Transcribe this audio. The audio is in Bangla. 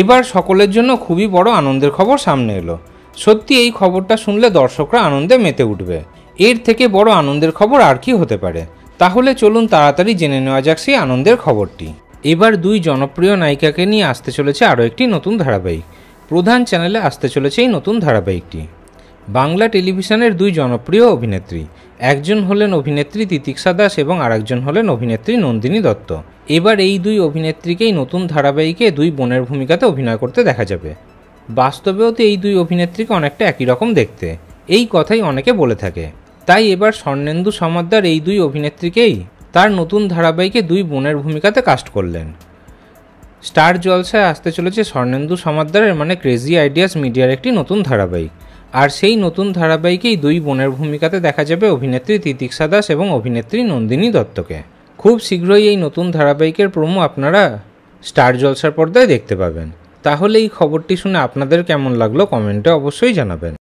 এবার সকলের জন্য খুবই বড় আনন্দের খবর সামনে এলো সত্যি এই খবরটা শুনলে দর্শকরা আনন্দে মেতে উঠবে এর থেকে বড় আনন্দের খবর আর কি হতে পারে তাহলে চলুন তাড়াতাড়ি জেনে নেওয়া যাক সেই আনন্দের খবরটি এবার দুই জনপ্রিয় নায়িকাকে নিয়ে আসতে চলেছে আরও একটি নতুন ধারাবাহিক প্রধান চ্যানেলে আসতে চলেছে এই নতুন ধারাবাহিকটি বাংলা টেলিভিশনের দুই জনপ্রিয় অভিনেত্রী একজন হলেন অভিনেত্রী তিতিক্ষা দাস এবং আরেকজন হলেন অভিনেত্রী নন্দিনী দত্ত এবার এই দুই অভিনেত্রীকেই নতুন ধারাবাহিকে দুই বোনের ভূমিকাতে অভিনয় করতে দেখা যাবে বাস্তবেও তো এই দুই অভিনেত্রীকে অনেকটা একই রকম দেখতে এই কথাই অনেকে বলে থাকে তাই এবার স্বর্ণেন্দু সমাদ্দার এই দুই অভিনেত্রীকেই তার নতুন ধারাবাহিকে দুই বোনের ভূমিকাতে কাস্ট করলেন স্টার জলসায় আসতে চলেছে স্বর্ণেন্দু সমাদ্দারের মানে ক্রেজি আইডিয়াস মিডিয়ার একটি নতুন ধারাবাহিক আর সেই নতুন ধারাবাহিকেই দুই বোনের ভূমিকাতে দেখা যাবে অভিনেত্রী তিতিক্ষা দাস এবং অভিনেত্রী নন্দিনী দত্তকে খুব শীঘ্রই এই নতুন ধারাবাহিকের প্রমো আপনারা স্টার জলসার পর্দায় দেখতে পাবেন তাহলে এই খবরটি শুনে আপনাদের কেমন লাগলো কমেন্টে অবশ্যই জানাবেন